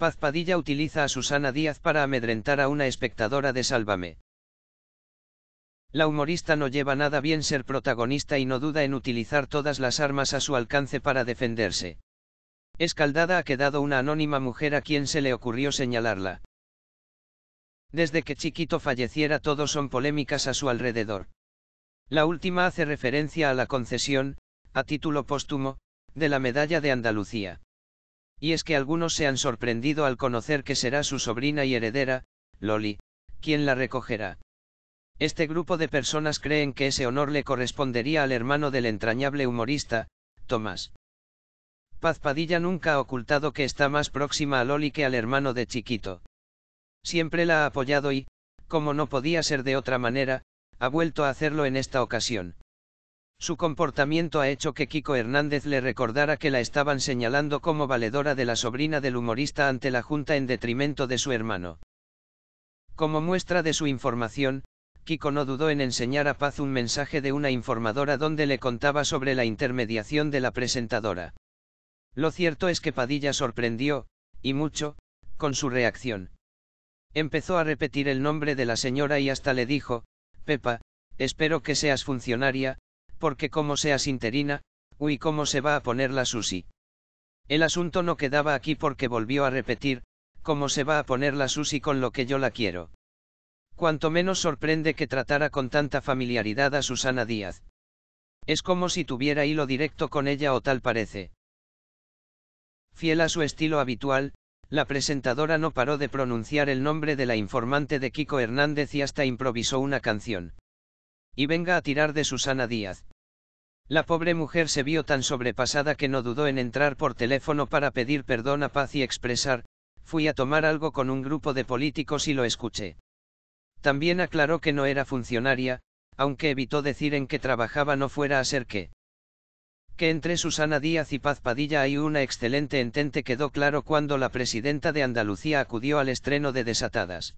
Paz Padilla utiliza a Susana Díaz para amedrentar a una espectadora de Sálvame. La humorista no lleva nada bien ser protagonista y no duda en utilizar todas las armas a su alcance para defenderse. Escaldada ha quedado una anónima mujer a quien se le ocurrió señalarla. Desde que Chiquito falleciera todo son polémicas a su alrededor. La última hace referencia a la concesión, a título póstumo, de la Medalla de Andalucía. Y es que algunos se han sorprendido al conocer que será su sobrina y heredera, Loli, quien la recogerá. Este grupo de personas creen que ese honor le correspondería al hermano del entrañable humorista, Tomás. Paz Padilla nunca ha ocultado que está más próxima a Loli que al hermano de Chiquito. Siempre la ha apoyado y, como no podía ser de otra manera, ha vuelto a hacerlo en esta ocasión. Su comportamiento ha hecho que Kiko Hernández le recordara que la estaban señalando como valedora de la sobrina del humorista ante la Junta en detrimento de su hermano. Como muestra de su información, Kiko no dudó en enseñar a Paz un mensaje de una informadora donde le contaba sobre la intermediación de la presentadora. Lo cierto es que Padilla sorprendió, y mucho, con su reacción. Empezó a repetir el nombre de la señora y hasta le dijo, Pepa, espero que seas funcionaria, porque como seas interina, uy cómo se va a poner la Susi. El asunto no quedaba aquí porque volvió a repetir, cómo se va a poner la Susi con lo que yo la quiero. Cuanto menos sorprende que tratara con tanta familiaridad a Susana Díaz. Es como si tuviera hilo directo con ella o tal parece. Fiel a su estilo habitual, la presentadora no paró de pronunciar el nombre de la informante de Kiko Hernández y hasta improvisó una canción. Y venga a tirar de Susana Díaz. La pobre mujer se vio tan sobrepasada que no dudó en entrar por teléfono para pedir perdón a Paz y expresar, fui a tomar algo con un grupo de políticos y lo escuché. También aclaró que no era funcionaria, aunque evitó decir en qué trabajaba no fuera a ser que. Que entre Susana Díaz y Paz Padilla hay una excelente entente quedó claro cuando la presidenta de Andalucía acudió al estreno de Desatadas.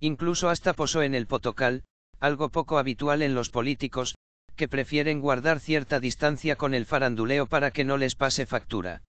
Incluso hasta posó en el potocal, algo poco habitual en los políticos, que prefieren guardar cierta distancia con el faranduleo para que no les pase factura.